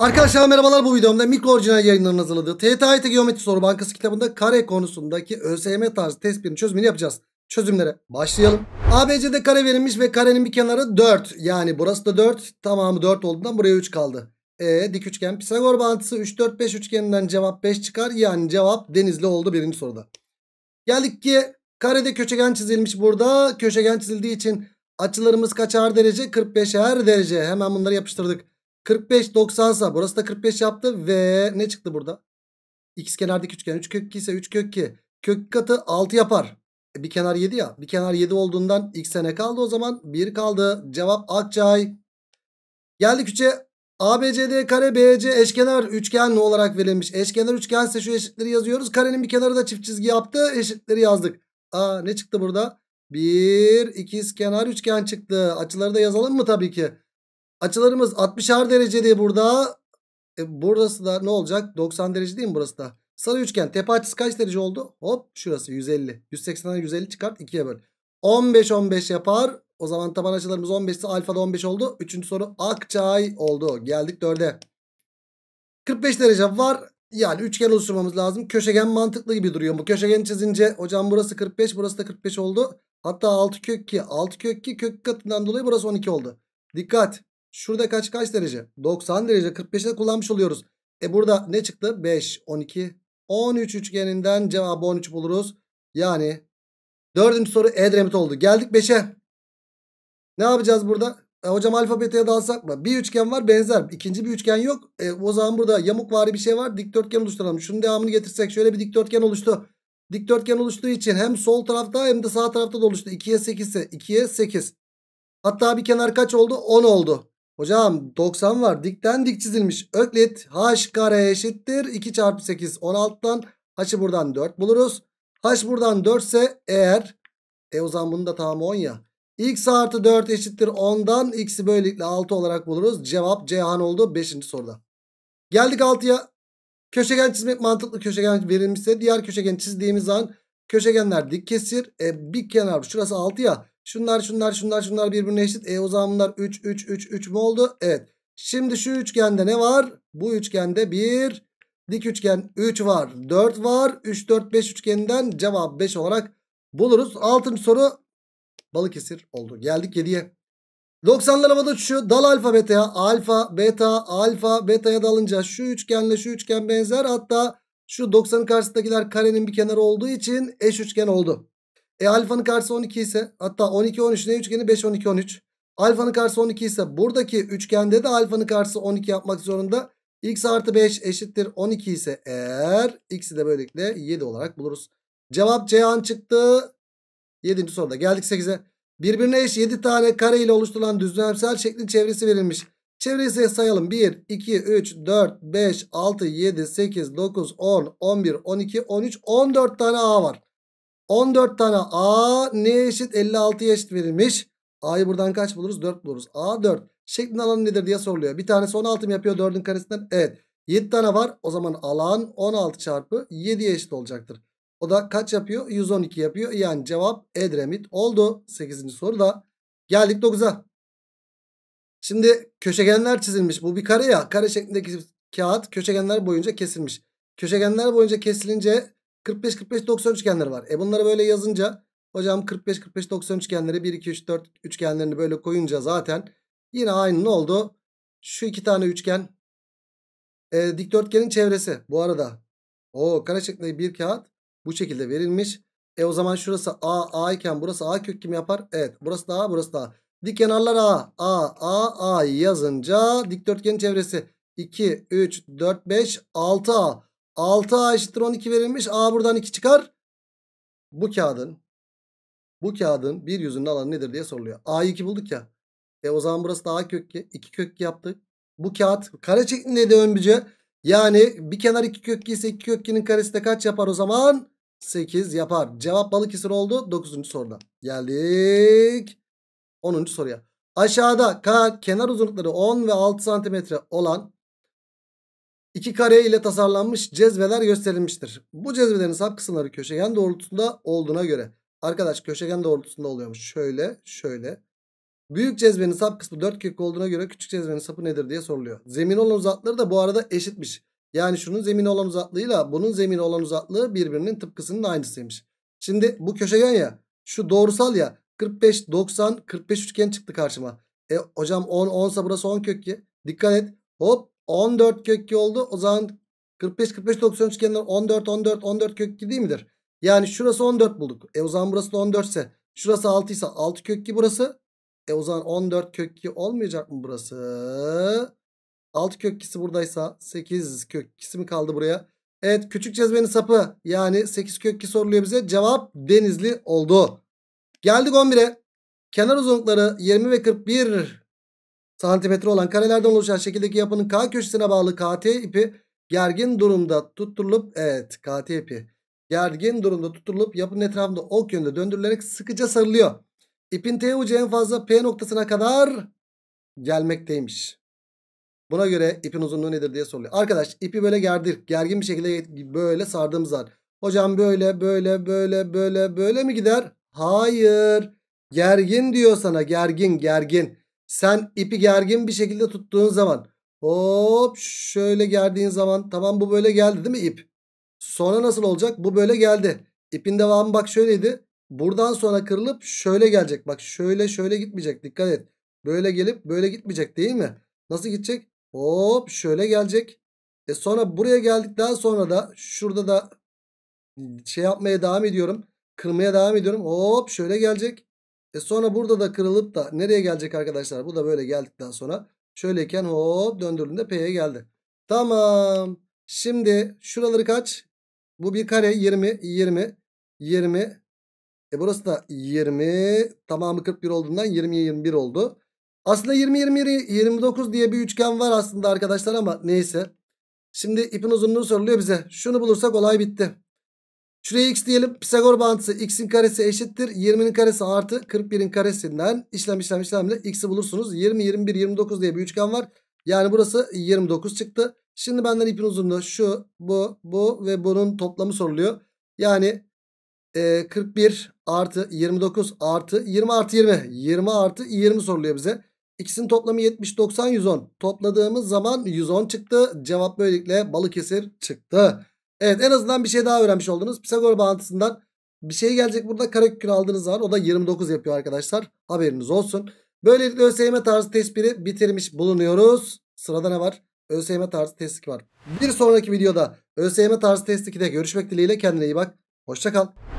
Arkadaşlar merhabalar bu videomda mikro orijinal yayınlarının hazırladığı TTIT Geometri Soru Bankası kitabında kare konusundaki ÖSYM tarzı test tespitinin çözümünü yapacağız. Çözümlere başlayalım. ABC'de kare verilmiş ve karenin bir kenarı 4. Yani burası da 4. Tamamı 4 olduğundan buraya 3 kaldı. E dik üçgen Pisagor bağıntısı 3 4 5 üçgeninden cevap 5 çıkar. Yani cevap denizli oldu birinci soruda. Geldik ki karede köşegen çizilmiş burada. Köşegen çizildiği için açılarımız kaçar er derece? 45 her derece. Hemen bunları yapıştırdık. 45 90 sa burası da 45 yaptı ve ne çıktı burada? X kenardaki üçgen 3 kök 2 ise 3 kök 2. Kök katı 6 yapar. E, bir kenar 7 ya. Bir kenar 7 olduğundan x'e ne kaldı o zaman? 1 kaldı. Cevap Akçay. Geldik 3'e. ABCD kare BC eşkenar üçgen ne olarak verilmiş? Eşkenar üçgen ise şu eşitleri yazıyoruz. Karenin bir kenarı da çift çizgi yaptı. Eşitleri yazdık. Aa ne çıktı burada? 1 ikiz kenar üçgen çıktı. Açıları da yazalım mı tabii ki? Açılarımız 60 derecede burada. E, burası da ne olacak? 90 derece değil mi burası da? Sarı üçgen tepe açısı kaç derece oldu? Hop şurası 150. 180'den 150 çıkart 2'ye böl. 15 15 yapar. O zaman taban açılarımız 15 ise da 15 oldu. Üçüncü soru Akçay oldu. Geldik 4'e. 45 derece var. Yani üçgen oluşturmamız lazım. Köşegen mantıklı gibi duruyor. Bu Köşegen çizince hocam burası 45 burası da 45 oldu. Hatta 6 kök 2. 6 kök 2 kök katından dolayı burası 12 oldu. Dikkat. Şurada kaç kaç derece? 90 derece 45'e kullanmış oluyoruz. E burada ne çıktı? 5, 12, 13 üçgeninden cevabı 13 buluruz. Yani dördüncü soru Edremit oldu. Geldik 5'e. Ne yapacağız burada? E, hocam alfabeteye dalsak mı? Bir üçgen var benzer. İkinci bir üçgen yok. E, o zaman burada yamukvari bir şey var. Dikdörtgen oluşturalım. Şunun devamını getirsek şöyle bir dikdörtgen oluştu. Dikdörtgen oluştuğu için hem sol tarafta hem de sağ tarafta da oluştu. 2'ye 8 ise 2'ye 8. Hatta bir kenar kaç oldu? 10 oldu. Hocam 90 var. Dikten dik çizilmiş. Öklit h kare eşittir. 2 çarpı 8 16'dan. H'ı buradan 4 buluruz. H buradan 4 ise eğer. E o zaman bunun da tamamı 10 ya. X artı 4 eşittir 10'dan. X'i böylelikle 6 olarak buluruz. Cevap Cihan oldu 5. soruda. Geldik 6'ya. Köşegen çizmek mantıklı köşegen verilmişse diğer köşegen çizdiğimiz an köşegenler dik kesir. E, bir kenar şurası 6 ya. Şunlar şunlar şunlar şunlar birbirine eşit. E o zaman bunlar 3 3 3 3 mü oldu? Evet. Şimdi şu üçgende ne var? Bu üçgende bir dik üçgen 3 var. 4 var. 3 4 5 üçgeninden cevap 5 olarak buluruz. Altın soru Balıkesir oldu. Geldik 7'ye. 90'lar havada şu dal alfa beta'ya alfa beta alfa beta'ya dalınca şu üçgenle şu üçgen benzer hatta şu 90'ın karşısındakiler karenin bir kenarı olduğu için eş üçgen oldu. E alfanın karşısı 12 ise hatta 12 13 ne üçgeni 5 12 13. Alfanın karşısı 12 ise buradaki üçgende de alfanın karşısı 12 yapmak zorunda. X artı 5 eşittir 12 ise eğer x'i de böylelikle 7 olarak buluruz. Cevap Ceyhan çıktı. 7. soruda geldik 8'e. Birbirine eş 7 tane kare ile oluşturulan düzlemsel şeklin çevresi verilmiş. Çevresi sayalım. 1, 2, 3, 4, 5, 6, 7, 8, 9, 10, 11, 12, 13, 14 tane A var. 14 tane A ne eşit 56 eşit verilmiş. A'yı buradan kaç buluruz? 4 buluruz. A 4 şeklin alanı nedir diye soruluyor. Bir tanesi 16 mı yapıyor 4'ün karesinden? Evet. 7 tane var. O zaman alan 16 çarpı 7'ye eşit olacaktır. O da kaç yapıyor? 112 yapıyor. Yani cevap Edremit oldu. 8. soruda. Geldik 9'a. Şimdi köşegenler çizilmiş. Bu bir kare ya. Kare şeklindeki kağıt köşegenler boyunca kesilmiş. Köşegenler boyunca kesilince 45 45 90 üçgenleri var. E bunları böyle yazınca hocam 45 45 90 üçgenleri 1 2 3 4 üçgenlerini böyle koyunca zaten yine aynı ne oldu? Şu iki tane üçgen e, dikdörtgenin çevresi bu arada. O kare şeklinde bir kağıt bu şekilde verilmiş. E o zaman şurası A A iken burası A kök kim yapar? Evet burası da A burası da A. Dik kenarlar A. A A A yazınca dikdörtgenin çevresi 2 3 4 5 6 A. 6A eşittir 12 verilmiş. A buradan 2 çıkar. Bu kağıdın bu kağıdın bir yüzünün alanı nedir diye soruluyor. A'yı 2 bulduk ya. E o zaman burası da A kök 2. kök yaptık. Bu kağıt kare şeklinde de ön Yani bir kenar 2 kök ise 2 kök karesi de kaç yapar o zaman? 8 yapar. Cevap Balıkesir oldu. 9. soruda. Geldik 10. soruya. Aşağıda kenar uzunlukları 10 ve 6 cm olan iki kare ile tasarlanmış cezveler gösterilmiştir. Bu cezvelerin sap kısımları köşegen doğrultusunda olduğuna göre. Arkadaş köşegen doğrultusunda oluyormuş. Şöyle şöyle. Büyük cezvenin sap kısmı 4 kök olduğuna göre küçük cezvenin sapı nedir diye soruluyor. Zemin olan uzatları da bu arada eşitmiş. Yani şunun zemin olan uzatlığıyla bunun zemin olan uzatlığı birbirinin tıpkısının aynısıymış. Şimdi bu köşegen ya şu doğrusal ya 45 90 45 üçgen çıktı karşıma. E hocam 10 10 sa burası 10 kök ki. Dikkat et hop 14 kök oldu. O zaman 45 45 90 üçgenler 14 14 14 kök değil midir? Yani şurası 14 bulduk. E o zaman burası da 14 ise şurası 6 ise 6 kök burası. E o zaman 14 kök olmayacak mı burası? 6 kök buradaysa 8 kök mi kaldı buraya? Evet küçük cezvenin sapı yani 8 kök soruluyor bize. Cevap denizli oldu. Geldik 11'e. Kenar uzunlukları 20 ve 41 santimetre olan karelerden oluşan şekildeki yapının K köşesine bağlı KT ipi gergin durumda tutturulup evet KT ipi gergin durumda tutturulup yapının etrafında ok yönünde döndürülerek sıkıca sarılıyor. İpin T ucu en fazla P noktasına kadar gelmekteymiş. Buna göre ipin uzunluğu nedir diye soruluyor. Arkadaş ipi böyle gerdir. Gergin bir şekilde böyle sardığımız var. Hocam böyle böyle böyle böyle böyle mi gider? Hayır. Gergin diyor sana gergin gergin. Sen ipi gergin bir şekilde tuttuğun zaman hop şöyle gerdiğin zaman tamam bu böyle geldi değil mi ip? Sonra nasıl olacak? Bu böyle geldi. İpin devamı bak şöyleydi. Buradan sonra kırılıp şöyle gelecek. Bak şöyle şöyle gitmeyecek. Dikkat et. Böyle gelip böyle gitmeyecek değil mi? Nasıl gidecek? Hop şöyle gelecek. E sonra buraya geldikten sonra da şurada da şey yapmaya devam ediyorum. Kırmaya devam ediyorum. Hop şöyle gelecek. E sonra burada da kırılıp da nereye gelecek arkadaşlar? Bu da böyle geldikten sonra şöyleyken hop döndürdüğünde P'ye geldi. Tamam. Şimdi şuraları kaç? Bu bir kare 20, 20, 20. E burası da 20. Tamamı 41 olduğundan 20'ye 21 oldu. Aslında 20, 20, 29 diye bir üçgen var aslında arkadaşlar ama neyse. Şimdi ipin uzunluğu soruluyor bize. Şunu bulursak olay bitti. Şuraya x diyelim. Pisagor bağıntısı x'in karesi eşittir. 20'nin karesi artı 41'in karesinden işlem işlem işlemle x'i bulursunuz. 20, 21, 29 diye bir üçgen var. Yani burası 29 çıktı. Şimdi benden ipin uzunluğu şu, bu, bu ve bunun toplamı soruluyor. Yani e, 41 artı 29 artı 20 artı 20. 20 artı 20 soruluyor bize. İkisinin toplamı 70, 90, 110. Topladığımız zaman 110 çıktı. Cevap böylelikle Balıkesir çıktı. Evet en azından bir şey daha öğrenmiş oldunuz. Pisagor bağıntısından bir şey gelecek burada karekökünü aldığınız zaman o da 29 yapıyor arkadaşlar. Haberiniz olsun. Böylelikle ÖSYM tarzı tespiri bitirmiş bulunuyoruz. Sırada ne var? ÖSYM tarzı test 2 var. Bir sonraki videoda ÖSYM tarzı test 2'de görüşmek dileğiyle kendine iyi bak. Hoşçakal.